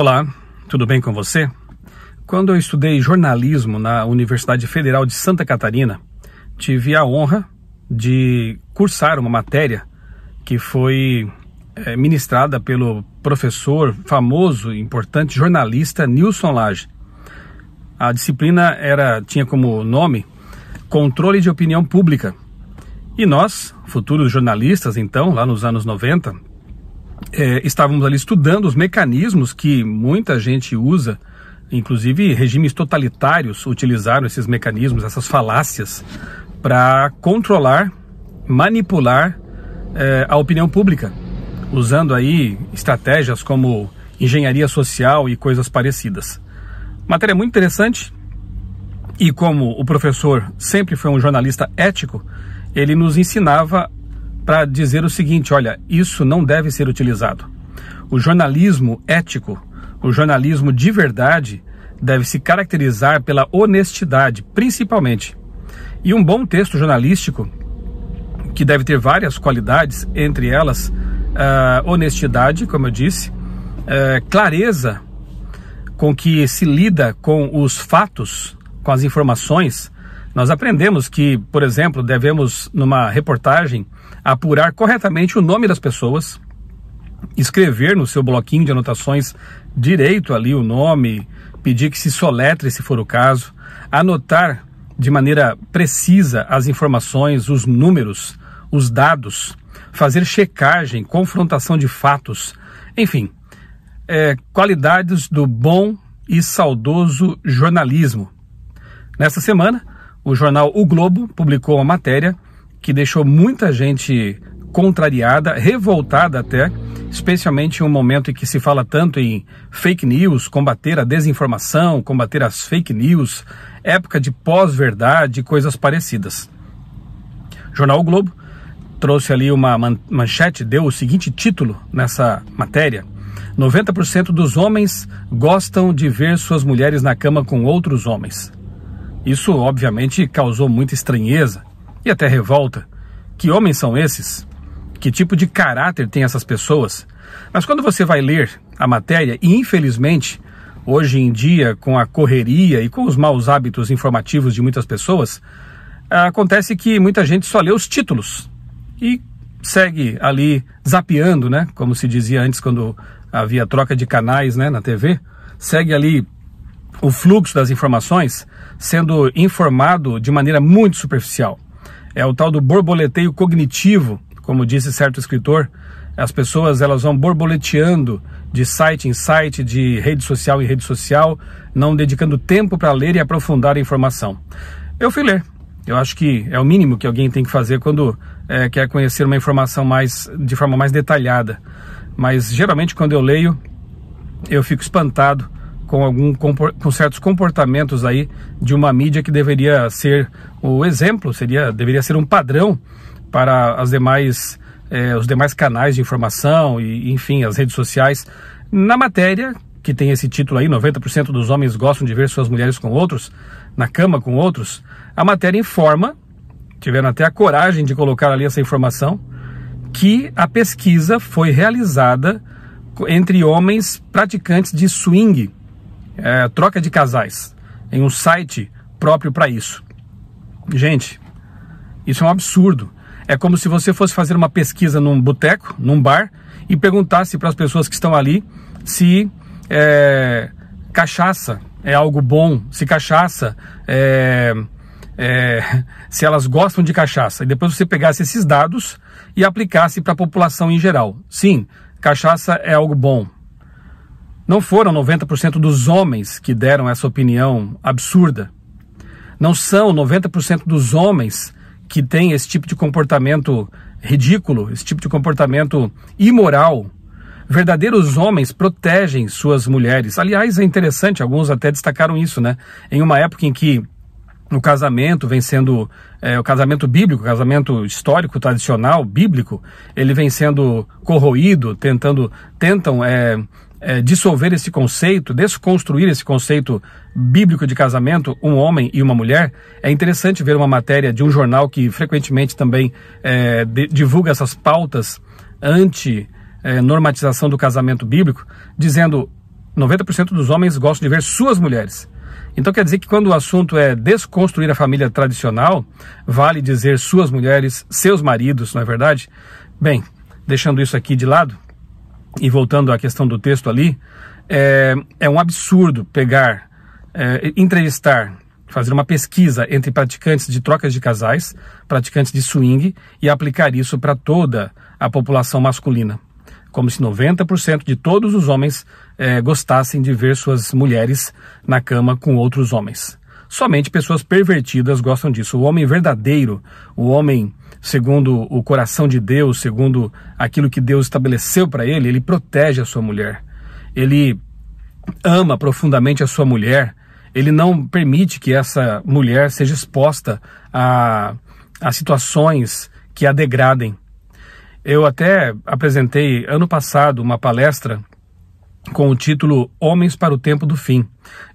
Olá, tudo bem com você? Quando eu estudei jornalismo na Universidade Federal de Santa Catarina, tive a honra de cursar uma matéria que foi eh, ministrada pelo professor famoso e importante jornalista Nilson Lage. A disciplina era tinha como nome Controle de Opinião Pública. E nós, futuros jornalistas, então, lá nos anos 90, é, estávamos ali estudando os mecanismos que muita gente usa, inclusive regimes totalitários utilizaram esses mecanismos, essas falácias, para controlar, manipular é, a opinião pública, usando aí estratégias como engenharia social e coisas parecidas. Matéria muito interessante e como o professor sempre foi um jornalista ético, ele nos ensinava para dizer o seguinte: olha, isso não deve ser utilizado. O jornalismo ético, o jornalismo de verdade, deve se caracterizar pela honestidade, principalmente. E um bom texto jornalístico, que deve ter várias qualidades, entre elas uh, honestidade, como eu disse, uh, clareza com que se lida com os fatos, com as informações, nós aprendemos que, por exemplo, devemos, numa reportagem, apurar corretamente o nome das pessoas, escrever no seu bloquinho de anotações direito ali o nome, pedir que se soletre se for o caso, anotar de maneira precisa as informações, os números, os dados, fazer checagem, confrontação de fatos, enfim, é, qualidades do bom e saudoso jornalismo. Nesta semana, o jornal O Globo publicou uma matéria que deixou muita gente contrariada, revoltada até, especialmente em um momento em que se fala tanto em fake news, combater a desinformação, combater as fake news, época de pós-verdade, coisas parecidas. O jornal o Globo trouxe ali uma manchete, deu o seguinte título nessa matéria: 90% dos homens gostam de ver suas mulheres na cama com outros homens. Isso, obviamente, causou muita estranheza e até revolta. Que homens são esses? Que tipo de caráter têm essas pessoas? Mas quando você vai ler a matéria, e infelizmente, hoje em dia, com a correria e com os maus hábitos informativos de muitas pessoas, acontece que muita gente só lê os títulos e segue ali zapeando, né? Como se dizia antes quando havia troca de canais, né, na TV, segue ali o fluxo das informações sendo informado de maneira muito superficial. É o tal do borboleteio cognitivo, como disse certo escritor. As pessoas elas vão borboleteando de site em site, de rede social em rede social, não dedicando tempo para ler e aprofundar a informação. Eu fui ler. Eu acho que é o mínimo que alguém tem que fazer quando é, quer conhecer uma informação mais de forma mais detalhada. Mas geralmente quando eu leio, eu fico espantado com, algum, com certos comportamentos aí de uma mídia que deveria ser o exemplo, seria, deveria ser um padrão para as demais, eh, os demais canais de informação e, enfim, as redes sociais. Na matéria, que tem esse título aí, 90% dos homens gostam de ver suas mulheres com outros, na cama com outros, a matéria informa, tiveram até a coragem de colocar ali essa informação, que a pesquisa foi realizada entre homens praticantes de swing, é, troca de casais. em um site próprio para isso. Gente, isso é um absurdo. É como se você fosse fazer uma pesquisa num boteco, num bar, e perguntasse para as pessoas que estão ali se é, cachaça é algo bom, se cachaça é, é, se elas gostam de cachaça. E depois você pegasse esses dados e aplicasse para a população em geral. Sim, cachaça é algo bom, não foram 90% dos homens que deram essa opinião absurda. Não são 90% dos homens que têm esse tipo de comportamento ridículo, esse tipo de comportamento imoral. Verdadeiros homens protegem suas mulheres. Aliás, é interessante, alguns até destacaram isso, né? Em uma época em que no casamento vem sendo é, o casamento bíblico, o casamento histórico, tradicional, bíblico, ele vem sendo corroído, tentando, tentam é, é, dissolver esse conceito, desconstruir esse conceito bíblico de casamento, um homem e uma mulher, é interessante ver uma matéria de um jornal que frequentemente também é, de, divulga essas pautas anti-normatização é, do casamento bíblico, dizendo 90% dos homens gostam de ver suas mulheres. Então quer dizer que quando o assunto é desconstruir a família tradicional, vale dizer suas mulheres, seus maridos, não é verdade? Bem, deixando isso aqui de lado, e voltando à questão do texto ali, é, é um absurdo pegar, é, entrevistar, fazer uma pesquisa entre praticantes de trocas de casais, praticantes de swing e aplicar isso para toda a população masculina. Como se 90% de todos os homens é, gostassem de ver suas mulheres na cama com outros homens. Somente pessoas pervertidas gostam disso. O homem verdadeiro, o homem segundo o coração de Deus, segundo aquilo que Deus estabeleceu para ele, ele protege a sua mulher. Ele ama profundamente a sua mulher. Ele não permite que essa mulher seja exposta a, a situações que a degradem. Eu até apresentei ano passado uma palestra com o título Homens para o Tempo do Fim.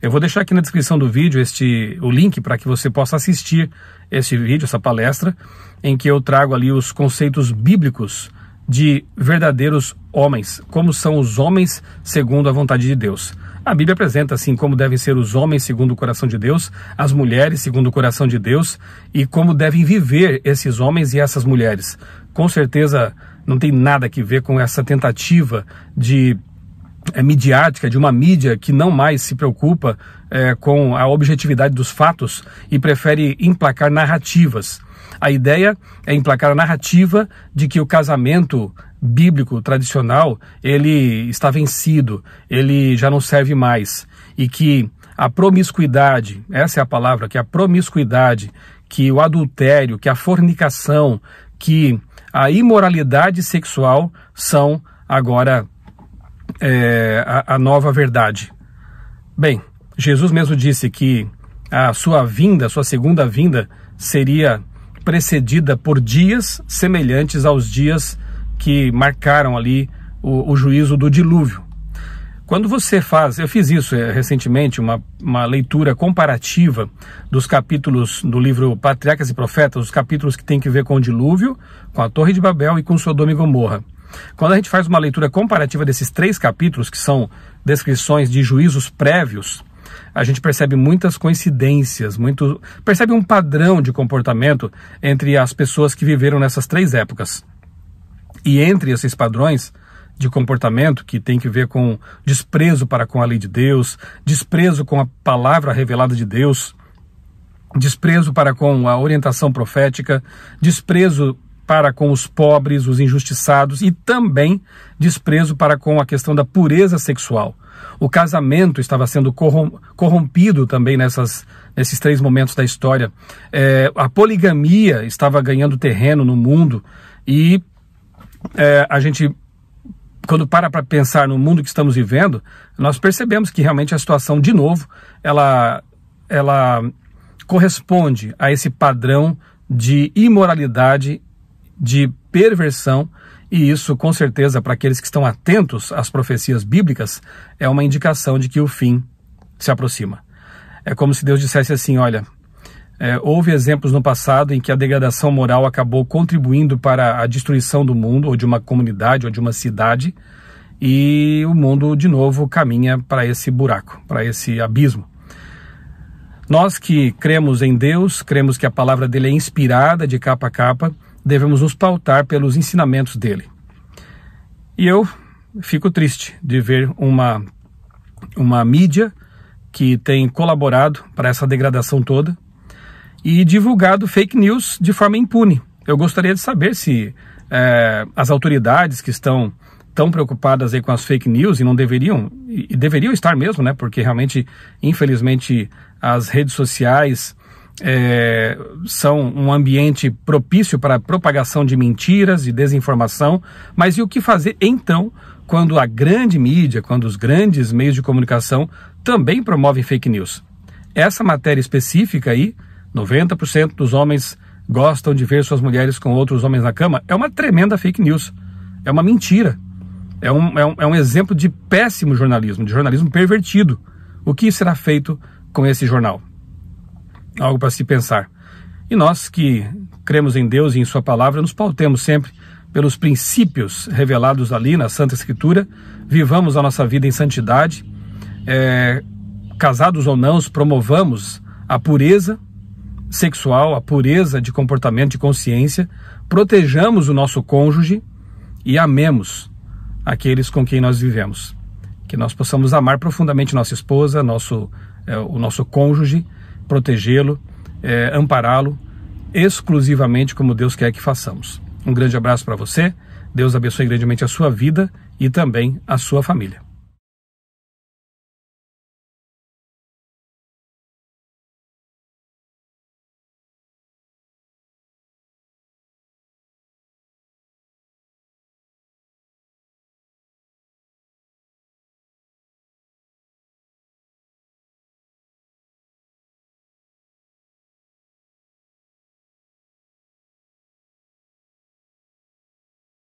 Eu vou deixar aqui na descrição do vídeo este o link para que você possa assistir esse vídeo, essa palestra, em que eu trago ali os conceitos bíblicos de verdadeiros homens, como são os homens segundo a vontade de Deus. A Bíblia apresenta assim como devem ser os homens segundo o coração de Deus, as mulheres segundo o coração de Deus e como devem viver esses homens e essas mulheres. Com certeza não tem nada que ver com essa tentativa de é, midiática, é de uma mídia que não mais se preocupa é, com a objetividade dos fatos e prefere emplacar narrativas. A ideia é emplacar a narrativa de que o casamento bíblico tradicional ele está vencido, ele já não serve mais e que a promiscuidade, essa é a palavra, que a promiscuidade, que o adultério, que a fornicação, que a imoralidade sexual são agora é, a, a nova verdade. Bem, Jesus mesmo disse que a sua vinda, a sua segunda vinda, seria precedida por dias semelhantes aos dias que marcaram ali o, o juízo do dilúvio. Quando você faz, eu fiz isso é, recentemente, uma, uma leitura comparativa dos capítulos do livro Patriarcas e Profetas, os capítulos que têm que ver com o dilúvio, com a Torre de Babel e com Sodoma e Gomorra. Quando a gente faz uma leitura comparativa desses três capítulos, que são descrições de juízos prévios, a gente percebe muitas coincidências, muito percebe um padrão de comportamento entre as pessoas que viveram nessas três épocas. E entre esses padrões de comportamento que tem que ver com desprezo para com a lei de Deus, desprezo com a palavra revelada de Deus, desprezo para com a orientação profética, desprezo para com os pobres, os injustiçados e também desprezo para com a questão da pureza sexual. O casamento estava sendo corrompido também nessas, nesses três momentos da história. É, a poligamia estava ganhando terreno no mundo e é, a gente, quando para para pensar no mundo que estamos vivendo, nós percebemos que realmente a situação, de novo, ela, ela corresponde a esse padrão de imoralidade de perversão, e isso, com certeza, para aqueles que estão atentos às profecias bíblicas, é uma indicação de que o fim se aproxima. É como se Deus dissesse assim: olha, é, houve exemplos no passado em que a degradação moral acabou contribuindo para a destruição do mundo, ou de uma comunidade, ou de uma cidade, e o mundo de novo caminha para esse buraco, para esse abismo. Nós que cremos em Deus, cremos que a palavra dele é inspirada de capa a capa, devemos nos pautar pelos ensinamentos dele. E eu fico triste de ver uma, uma mídia que tem colaborado para essa degradação toda e divulgado fake news de forma impune. Eu gostaria de saber se é, as autoridades que estão tão preocupadas aí com as fake news e não deveriam, e deveriam estar mesmo, né? Porque realmente, infelizmente, as redes sociais é, são um ambiente propício para a propagação de mentiras e desinformação, mas e o que fazer então quando a grande mídia, quando os grandes meios de comunicação também promovem fake news? Essa matéria específica aí, 90% dos homens gostam de ver suas mulheres com outros homens na cama, é uma tremenda fake news, é uma mentira, é um, é um, é um exemplo de péssimo jornalismo, de jornalismo pervertido. O que será feito com esse jornal? algo para se pensar. E nós que cremos em Deus e em Sua palavra, nos pautemos sempre pelos princípios revelados ali na Santa Escritura, vivamos a nossa vida em santidade, é, casados ou não, promovamos a pureza sexual, a pureza de comportamento, de consciência, protejamos o nosso cônjuge e amemos aqueles com quem nós vivemos. Que nós possamos amar profundamente nossa esposa, nosso, é, o nosso cônjuge protegê-lo, é, ampará-lo, exclusivamente como Deus quer que façamos. Um grande abraço para você, Deus abençoe grandemente a sua vida e também a sua família.